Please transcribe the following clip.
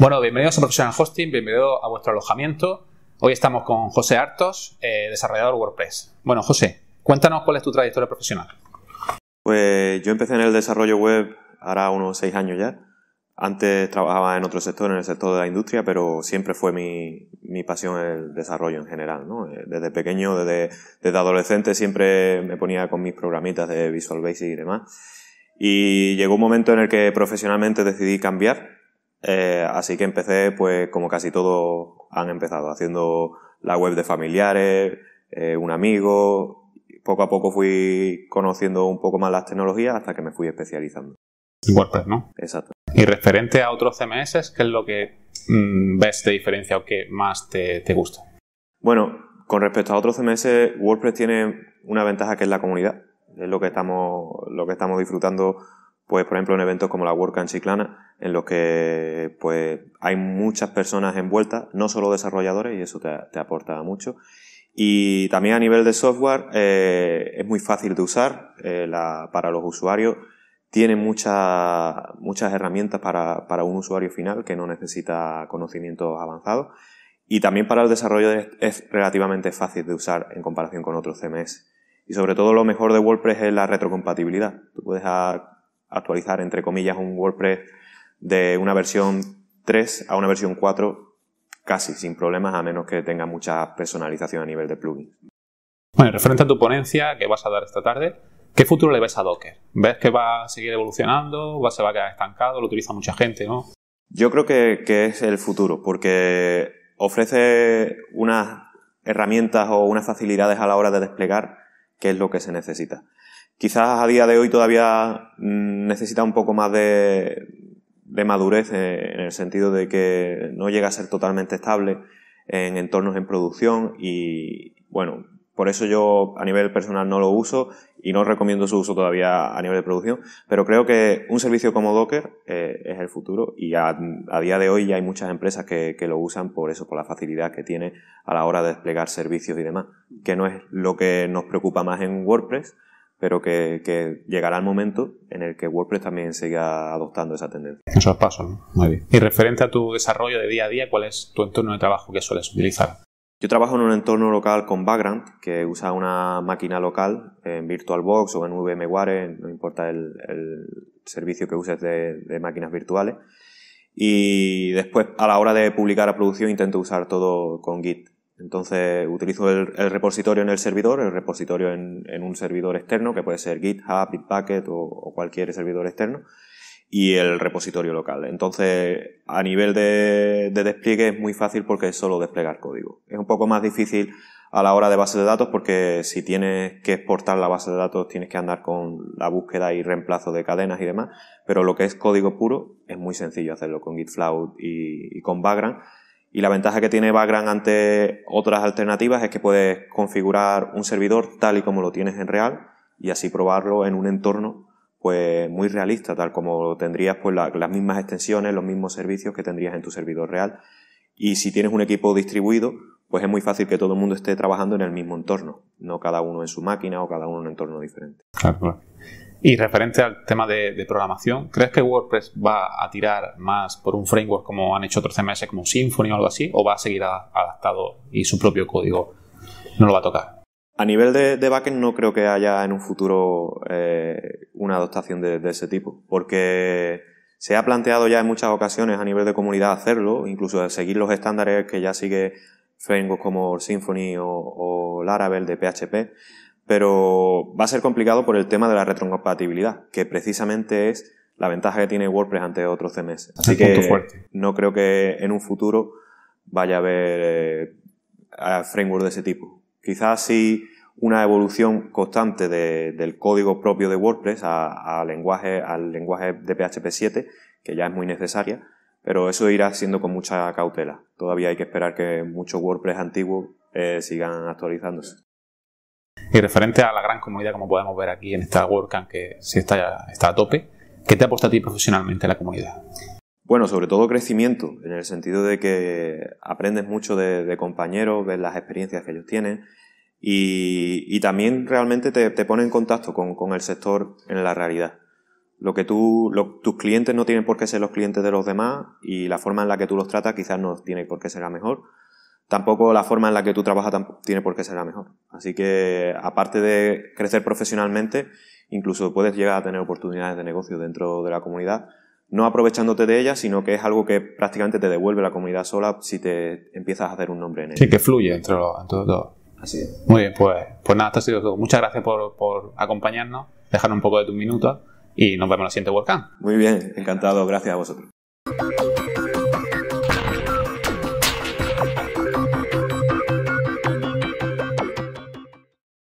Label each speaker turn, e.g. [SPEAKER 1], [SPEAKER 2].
[SPEAKER 1] Bueno, bienvenidos a Profesional Hosting, bienvenido a vuestro alojamiento. Hoy estamos con José hartos eh, desarrollador WordPress. Bueno, José, cuéntanos cuál es tu trayectoria profesional.
[SPEAKER 2] Pues yo empecé en el desarrollo web ahora unos seis años ya. Antes trabajaba en otro sector, en el sector de la industria, pero siempre fue mi, mi pasión el desarrollo en general. ¿no? Eh, desde pequeño, desde, desde, adolescente, siempre me ponía con mis programitas de Visual Basic y demás. Y llegó un momento en el que profesionalmente decidí cambiar eh, así que empecé, pues, como casi todos han empezado, haciendo la web de familiares, eh, un amigo. Poco a poco fui conociendo un poco más las tecnologías hasta que me fui especializando. WordPress, ¿no? Exacto.
[SPEAKER 1] Y referente
[SPEAKER 2] a otros CMS, ¿qué es lo que mm, ves de diferencia
[SPEAKER 1] o que más te,
[SPEAKER 2] te gusta? Bueno, con respecto a otros CMS, WordPress tiene una ventaja que es la comunidad. Es lo que estamos, lo que estamos disfrutando pues por ejemplo en eventos como la WordCamp Chiclana, en los que pues hay muchas personas envueltas, no solo desarrolladores, y eso te, aporta mucho. Y también a nivel de software eh, es muy fácil de usar eh, para los usuarios. Tiene muchas herramientas para, un usuario final que no necesita conocimientos avanzados. Y también para el desarrollo es, relativamente fácil de usar en comparación con otros CMS. Y sobre todo lo mejor de WordPress es la retrocompatibilidad. Tú puedes ah, actualizar, entre comillas, un WordPress de una versión 3 a una versión 4 casi sin problemas, a menos que tenga mucha personalización a nivel de plugins. Bueno, referente a tu ponencia que vas a dar
[SPEAKER 1] esta tarde, ¿qué futuro le ves a Docker? ¿Ves que va a seguir
[SPEAKER 2] evolucionando?
[SPEAKER 1] ¿Va, ¿Se va a quedar estancado? ¿Lo utiliza mucha gente? ¿no?
[SPEAKER 2] Yo creo que, que es el futuro, porque ofrece unas herramientas o unas facilidades a la hora de desplegar, que es lo que se necesita quizás a día de hoy todavía mm, necesita un poco más de, madurez eh, en el sentido de que no llega a ser totalmente estable en entornos en producción y bueno, por eso yo a nivel personal no lo uso y no recomiendo su uso todavía a nivel de producción, pero creo que un servicio como Docker eh, es el futuro y a, día de hoy ya hay muchas empresas que, lo usan por eso, por la facilidad que tiene a la hora de desplegar servicios y demás, que no es lo que nos preocupa más en WordPress, pero que, llegará el momento en el que WordPress también siga adoptando esa tendencia.
[SPEAKER 1] Esos pasos, ¿no? Muy bien. Y
[SPEAKER 2] referente a tu desarrollo de día a día, ¿cuál es tu entorno de trabajo que sueles utilizar? Yo trabajo en un entorno local con background, que usa una máquina local en VirtualBox o en VMware, no importa el, servicio que uses de, de, máquinas virtuales. Y después, a la hora de publicar a producción, intento usar todo con Git. Entonces utilizo el, repositorio en el servidor, el repositorio en, un servidor externo, que puede ser GitHub, Bitbucket o, cualquier servidor externo, y el repositorio local. Entonces, a nivel de, despliegue es muy fácil porque es solo desplegar código. Es un poco más difícil a la hora de base de datos porque si tienes que exportar la base de datos tienes que andar con la búsqueda y reemplazo de cadenas y demás, pero lo que es código puro es muy sencillo hacerlo con GitFlow y, y con Vagrant y la ventaja que tiene Vagrant ante otras alternativas es que puedes configurar un servidor tal y como lo tienes en real y así probarlo en un entorno pues muy realista, tal como tendrías pues las mismas extensiones, los mismos servicios que tendrías en tu servidor real. Y si tienes un equipo distribuido, pues es muy fácil que todo el mundo esté trabajando en el mismo entorno, no cada uno en su máquina o cada uno en un entorno diferente. Claro, Y referente al tema de, programación,
[SPEAKER 1] ¿crees que WordPress va a tirar más por un framework como han hecho otros CMS como Symfony o algo así? ¿O va a seguir adaptado
[SPEAKER 2] y su propio código no lo va a tocar? A nivel de, backend no creo que haya en un futuro eh, una adaptación de, de, ese tipo, porque se ha planteado ya en muchas ocasiones a nivel de comunidad hacerlo, incluso seguir los estándares que ya sigue frameworks como Symfony o, Laravel de PHP, pero va a ser complicado por el tema de la retrocompatibilidad, que precisamente es la ventaja que tiene WordPress ante otros CMS. Así que no creo que en un futuro vaya a haber eh, framework de ese tipo. Quizás sí una evolución constante del código propio de WordPress a, lenguaje, al lenguaje de PHP 7, que ya es muy necesaria, pero eso irá siendo con mucha cautela. Todavía hay que esperar que muchos WordPress antiguos eh, sigan actualizándose.
[SPEAKER 1] Y referente a la gran comunidad, como podemos ver aquí en esta WordCamp, que sí está, está a tope, ¿qué te aporta a ti profesionalmente la comunidad?
[SPEAKER 2] Bueno, sobre todo crecimiento, en el sentido de que aprendes mucho de, compañeros, ves las experiencias que ellos tienen y, también realmente te, pone en contacto con el sector en la realidad lo que tú, tus clientes no tienen por qué ser los clientes de los demás y la forma en la que tú los tratas quizás no tiene por qué ser la mejor. Tampoco la forma en la que tú trabajas tiene por qué ser la mejor. Así que, aparte de crecer profesionalmente, incluso puedes llegar a tener oportunidades de negocio dentro de la comunidad, no aprovechándote de ellas, sino que es algo que prácticamente te devuelve la comunidad sola si te empiezas a hacer un nombre en ella. Sí, que
[SPEAKER 1] fluye entre los, dos Así Muy bien, pues, pues nada, esto ha sido todo. Muchas gracias por, por acompañarnos, dejar un poco de tus minutos y nos vemos en la siguiente WordCamp. Muy
[SPEAKER 2] bien, encantado, gracias a vosotros.